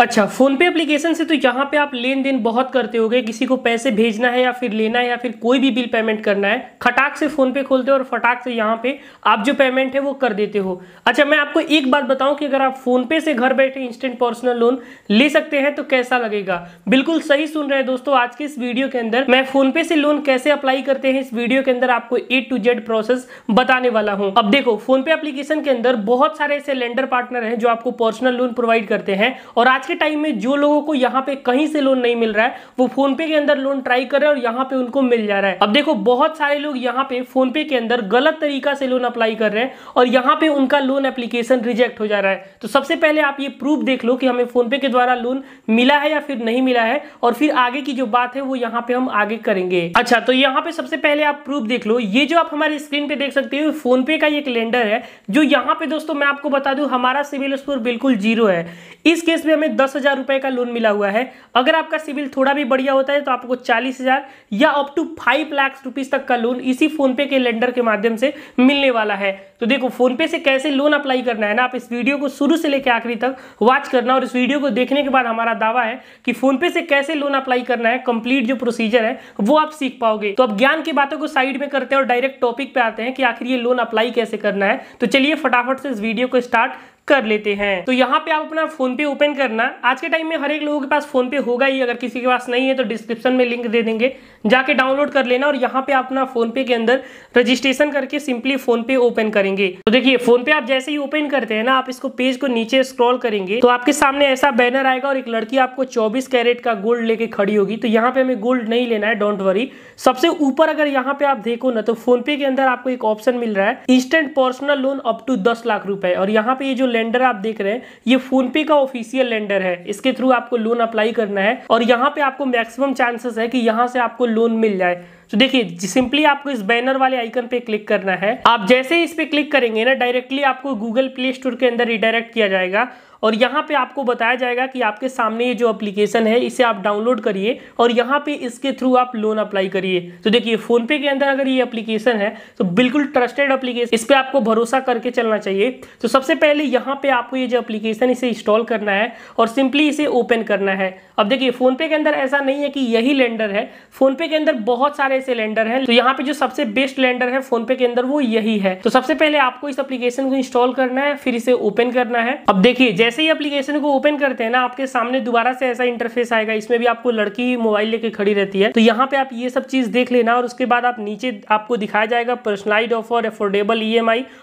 अच्छा फोन पे एप्लीकेशन से तो यहाँ पे आप लेन देन बहुत करते हो किसी को पैसे भेजना है या फिर लेना है या फिर कोई भी बिल पेमेंट करना है खटाक से फोन पे खोलते हो और फटाक से यहाँ पे आप जो पेमेंट है वो कर देते हो अच्छा मैं आपको एक बात बताऊं कि अगर आप फोन पे से घर बैठे इंस्टेंट पर्सनल लोन ले सकते हैं तो कैसा लगेगा बिल्कुल सही सुन रहे हैं दोस्तों आज के इस वीडियो के अंदर मैं फोन पे से लोन कैसे अप्लाई करते हैं इस वीडियो के अंदर आपको ए टू जेड प्रोसेस बताने वाला हूँ अब देखो फोन पे एप्लीकेशन के अंदर बहुत सारे ऐसे लेंडर पार्टनर है जो आपको पर्सनल लोन प्रोवाइड करते हैं और आज के टाइम में जो लोगों को यहाँ पे कहीं से लोन नहीं मिल रहा है वो फोन पे के अंदर लोन ट्राई कर रहे हैं और यहाँ पे उनको मिल जा रहा है अब देखो बहुत सारे लोग यहाँ पे फोन पे के अंदर गलत तरीका से लोन अप्लाई कर रहे हैं और यहाँ पे उनका लोन एप्लीकेशन रिजेक्ट हो जा रहा है तो सबसे पहले आप ये प्रूफ देख लो कि हमें फोन पे के द्वारा लोन मिला है या फिर नहीं मिला है और फिर आगे की जो बात है वो यहाँ पे हम आगे करेंगे अच्छा तो यहाँ पे सबसे पहले आप प्रूफ देख लो ये जो आप हमारे स्क्रीन पे देख सकते हो फोन पे का एक लेंडर है जो यहाँ पे दोस्तों मैं आपको बता दू हमारा सिविल स्कोर बिल्कुल जीरो है इस केस में हमें दस हजार रुपए का लोन मिला हुआ है अगर आपका सिविल थोड़ा भी बढ़िया होता है तो आपको चालीस हजार या up to five lakh rupees तक का लोन इसी फोन पे के लेंडर के माध्यम से मिलने वाला है तो देखो फोन पे से कैसे लोन अप्लाई करना है ना आप इस वीडियो को शुरू से लेकर आखिरी तक वॉच करना और इस वीडियो को देखने के बाद हमारा दावा है कि फोन पे से कैसे लोन अप्लाई करना है कंप्लीट जो प्रोसीजर है वो आप सीख पाओगे तो अब ज्ञान की बातों को साइड में करते हैं और डायरेक्ट टॉपिक पे आते हैं कि आखिर ये लोन अप्लाई कैसे करना है तो चलिए फटाफट से इस वीडियो को स्टार्ट कर लेते हैं तो यहाँ पे आप अपना फोन पे ओपन करना आज के टाइम में हर एक लोगों के पास फोन पे होगा ही अगर किसी के पास नहीं है तो डिस्क्रिप्शन में लिंक दे देंगे जाके डाउनलोड कर लेना और यहाँ पे अपना फोनपे के अंदर रजिस्ट्रेशन करके सिंपली फोन पे ओपन करेंगे तो देखिए फोन पे आप जैसे ही ओपन करते हैं ना आप इसको पेज को नीचे स्क्रॉल करेंगे तो आपके सामने ऐसा बैनर आएगा और एक लड़की आपको चौबीस कैरेट का गोल्ड लेके खड़ी होगी तो यहाँ पे हमें गोल्ड नहीं लेना है डोंट वरी सबसे ऊपर अगर यहाँ पे आप देखो ना तो फोनपे के अंदर आपको एक ऑप्शन मिल रहा है instant personal loan up to दस लाख रुपए और यहाँ पे ये जो लेंडर आप देख रहे हैं ये फोनपे का ऑफिसियल लेंडर है इसके थ्रू आपको लोन अप्लाई करना है और यहाँ पे आपको मैक्सिमम चांसेस है कि यहाँ से आपको लोन मिल जाए तो देखिए सिंपली आपको इस बैनर वाले आइकन पे क्लिक करना है आप जैसे ही इस पे क्लिक करेंगे ना डायरेक्टली आपको गूगल प्ले स्टोर के अंदर रिडायरेक्ट किया जाएगा और यहाँ पे आपको बताया जाएगा कि आपके सामने ये जो अप्लीकेशन है इसे आप डाउनलोड करिए और यहाँ पे इसके थ्रू आप लोन अप्लाई करिए तो देखिए फोनपे के अंदर अगर ये अप्लीकेशन है तो बिल्कुल ट्रस्टेड अप्लीकेशन इस पर आपको भरोसा करके चलना चाहिए तो सबसे पहले यहाँ पे आपको ये जो अप्लीकेशन इसे इंस्टॉल करना है और सिंपली इसे ओपन करना है अब देखिए फोनपे के अंदर ऐसा नहीं है कि यही लेंडर है फोनपे के अंदर बहुत सारे ऐसे लेंडर हैं तो यहाँ पे जो सबसे बेस्ट लेंडर है फोनपे के अंदर वो यही है तो सबसे पहले आपको इस एप्लीकेशन को इंस्टॉल करना है फिर इसे ओपन करना है अब देखिए जैसे ही एप्लीकेशन को ओपन करते हैं ना आपके सामने दोबारा से ऐसा इंटरफेस आएगा इसमें भी आपको लड़की मोबाइल लेके खड़ी रहती है तो यहाँ पे आप ये सब चीज देख लेना और उसके बाद आप नीचे आपको दिखाया जाएगा पर्सनलाइज ऑफर एफोर्डेबल ई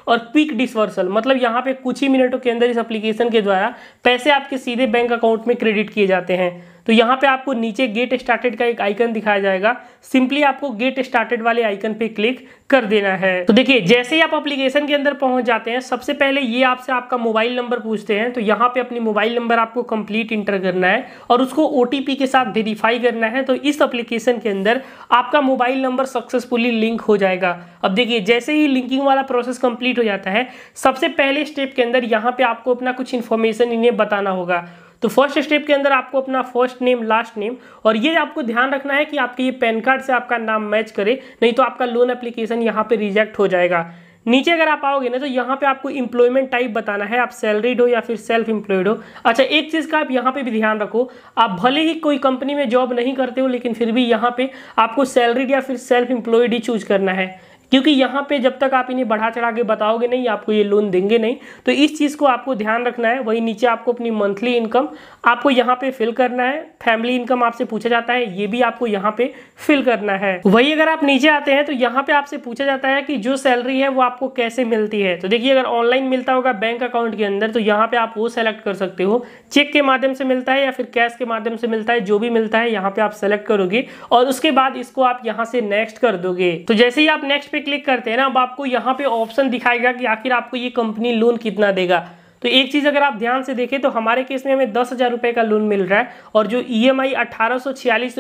और क्विक डिसवर्सल मतलब यहाँ पे कुछ ही मिनटों के अंदर इस एप्लीकेशन के द्वारा पैसे आपके सीधे बैंक अकाउंट में क्रेडिट किए जाते हैं तो यहाँ पे आपको नीचे गेट स्टार्टेड का एक आइकन दिखाया जाएगा सिंपली आपको गेट स्टार्टेड वाले आइकन पे क्लिक कर देना है तो देखिए जैसे ही आप अप्लीकेशन के अंदर पहुंच जाते हैं सबसे पहले ये आपसे आपका मोबाइल नंबर पूछते हैं तो यहाँ पे अपनी मोबाइल नंबर आपको कंप्लीट इंटर करना है और उसको ओ के साथ वेरीफाई करना है तो इस अप्लीकेशन के अंदर आपका मोबाइल नंबर सक्सेसफुली लिंक हो जाएगा अब देखिए जैसे ही लिंकिंग वाला प्रोसेस कंप्लीट हो जाता है सबसे पहले स्टेप के अंदर यहाँ पे आपको अपना कुछ इन्फॉर्मेशन इन्हें बताना होगा तो फर्स्ट स्टेप के अंदर आपको अपना फर्स्ट नेम लास्ट नेम और ये आपको ध्यान रखना है कि आपके ये पैन कार्ड से आपका नाम मैच करे नहीं तो आपका लोन एप्लीकेशन यहाँ पे रिजेक्ट हो जाएगा नीचे अगर आप आओगे ना तो यहाँ पे आपको इम्प्लॉयमेंट टाइप बताना है आप सैलरीड हो या फिर सेल्फ एम्प्लॉयड हो अच्छा एक चीज़ का आप यहाँ पे भी ध्यान रखो आप भले ही कोई कंपनी में जॉब नहीं करते हो लेकिन फिर भी यहाँ पे आपको सैलरीड या फिर सेल्फ एम्प्लॉयड ही चूज करना है क्योंकि यहाँ पे जब तक आप इन्हें बढ़ा चढ़ा के बताओगे नहीं आपको ये लोन देंगे नहीं तो इस चीज़ को आपको ध्यान रखना है वही नीचे आपको अपनी मंथली इनकम आपको यहाँ पे फिल करना है फैमिली इनकम आपसे पूछा जाता है ये भी आपको यहाँ पे फिल करना है वही अगर आप नीचे आते हैं तो यहाँ पे आपसे पूछा जाता है कि जो सैलरी है वो आपको कैसे मिलती है तो देखिए अगर ऑनलाइन मिलता होगा बैंक अकाउंट के अंदर तो यहाँ पे आप वो सेलेक्ट कर सकते हो चेक के माध्यम से मिलता है या फिर कैश के माध्यम से मिलता है जो भी मिलता है यहाँ पे आप सेलेक्ट करोगे और उसके बाद इसको आप यहाँ से नेक्स्ट कर दोगे तो जैसे ही आप नेक्स्ट पे क्लिक करते हैं ना अब आपको यहाँ पे ऑप्शन दिखाएगा कि आखिर आपको ये कंपनी लोन कितना देगा तो एक चीज़ अगर आप ध्यान से देखें तो हमारे केस में हमें दस हज़ार रुपये का लोन मिल रहा है और जो ई e एम आई अट्ठारह सौ छियालीस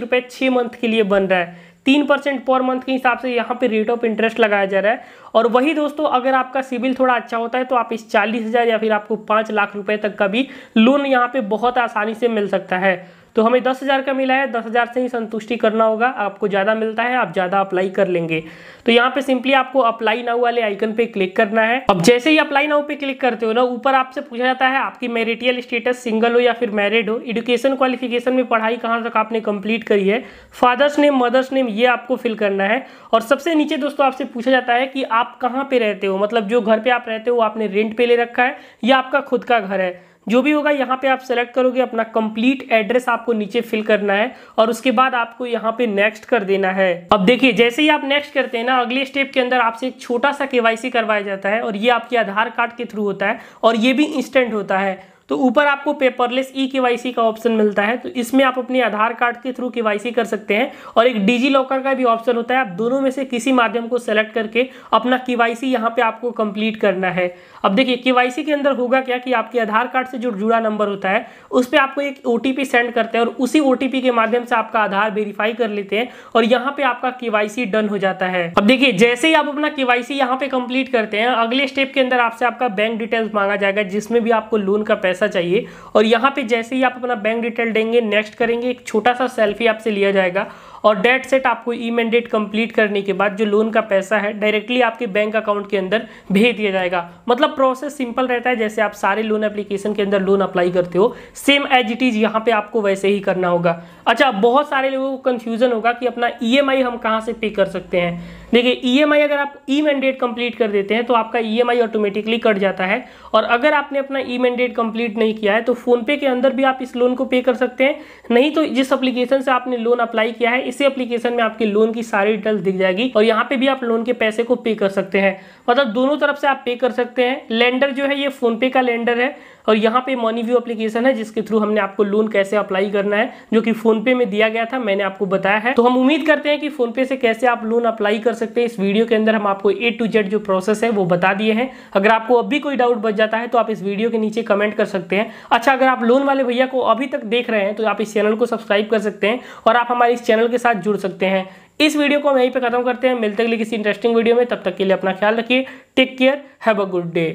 मंथ के लिए बन रहा है तीन परसेंट पर मंथ के हिसाब से यहाँ पे रेट ऑफ इंटरेस्ट लगाया जा रहा है और वही दोस्तों अगर आपका सिविल थोड़ा अच्छा होता है तो आप इस चालीस हज़ार या फिर आपको पाँच लाख रुपए तक का भी लोन यहाँ पे बहुत आसानी से मिल सकता है तो हमें दस हज़ार का मिला है दस हज़ार से ही संतुष्टि करना होगा आपको ज़्यादा मिलता है आप ज़्यादा अप्लाई कर लेंगे तो यहाँ पे सिंपली आपको अप्लाई नाउ वाले आइकन पे क्लिक करना है अब जैसे ही अप्लाई नाउ पे क्लिक करते हो ना ऊपर आपसे पूछा जाता है आपकी मेरिटियल स्टेटस सिंगल हो या फिर मैरिड हो एडुकेशन क्वालिफिकेशन में पढ़ाई कहाँ तक आपने कंप्लीट करी है फादर्स नेम मदर्स नेम ये आपको फिल करना है और सबसे नीचे दोस्तों आपसे पूछा जाता है कि आप कहाँ पे रहते हो मतलब जो घर पे आप रहते हो आपने रेंट पे ले रखा है या आपका खुद का घर है जो भी होगा यहाँ पे आप सेलेक्ट करोगे अपना कंप्लीट एड्रेस आपको नीचे फिल करना है और उसके बाद आपको यहाँ पे नेक्स्ट कर देना है अब देखिए जैसे ही आप नेक्स्ट करते हैं ना अगले स्टेप के अंदर आपसे एक छोटा सा केवाईसी करवाया जाता है और ये आपके आधार कार्ड के थ्रू होता है और ये भी इंस्टेंट होता है तो ऊपर आपको पेपरलेस ई के का ऑप्शन मिलता है तो इसमें आप अपने आधार कार्ड के थ्रू के कर सकते हैं और एक डिजी लॉकर का भी ऑप्शन होता है आप दोनों में से किसी माध्यम को सेलेक्ट करके अपना के वाई सी यहाँ पे आपको कंप्लीट करना है अब देखिए के के अंदर होगा क्या कि आपके आधार कार्ड से जो जुड़ा नंबर होता है उस पर आपको एक ओ सेंड करते हैं और उसी ओ के माध्यम से आपका आधार वेरीफाई कर लेते हैं और यहाँ पे आपका के डन हो जाता है अब देखिए जैसे ही आप अपना के वाई सी यहाँ पे कंप्लीट करते हैं अगले स्टेप के अंदर आपसे आपका बैंक डिटेल्स मांगा जाएगा जिसमें भी आपको लोन का पैसा जैसा चाहिए और यहाँ पे जैसे ही आप अपना बैंक डिटेल देंगे नेक्स्ट करेंगे एक छोटा सा सेल्फी आपसे लिया जाएगा और डेट सेट आपको ई मैंडेट कंप्लीट करने के बाद जो लोन का पैसा है डायरेक्टली आपके बैंक अकाउंट के अंदर भेज दिया जाएगा मतलब प्रोसेस सिंपल रहता है जैसे आप सारे लोन एप्लीकेशन के अंदर लोन अप्लाई करते हो सेम एज इट इज़ यहाँ पे आपको वैसे ही करना होगा अच्छा बहुत सारे लोगों को कन्फ्यूजन होगा कि अपना ई e हम कहाँ से पे कर सकते हैं देखिए ई e अगर आप ई मैंडेट कंप्लीट कर देते हैं तो आपका ईएमआई e ऑटोमेटिकली कट जाता है और अगर आपने अपना ई मैंडेट कंप्लीट नहीं किया है तो फोनपे के अंदर भी आप इस लोन को पे कर सकते हैं नहीं तो जिस अप्लीकेशन से आपने लोन अप्लाई किया है इसी एप्लीकेशन में आपके लोन की सारी डिटेल्स दिख जाएगी और यहाँ पे भी आप लोन के पैसे को पे कर सकते हैं मतलब दोनों तरफ से आप पे कर सकते हैं लेंडर जो है ये फोनपे का लेंडर है और यहाँ पे मनी व्यू एप्लीकेशन है जिसके थ्रू हमने आपको लोन कैसे अप्लाई करना है जो कि फोनपे में दिया गया था मैंने आपको बताया है तो हम उम्मीद करते हैं कि फोनपे से कैसे आप लोन अप्लाई कर सकते हैं इस वीडियो के अंदर हम आपको ए टू जेड जो प्रोसेस है वो बता दिए हैं अगर आपको अभी कोई डाउट बच जाता है तो आप इस वीडियो के नीचे कमेंट कर सकते हैं अच्छा अगर आप लोन वाले भैया को अभी तक देख रहे हैं तो आप इस चैनल को सब्सक्राइब कर सकते हैं और आप हमारे इस चैनल के साथ जुड़ सकते हैं इस वीडियो को हम यहीं पे खत्म करते हैं मिलते हैं किसी इंटरेस्टिंग वीडियो में तब तक के लिए अपना ख्याल रखिए take care have a good day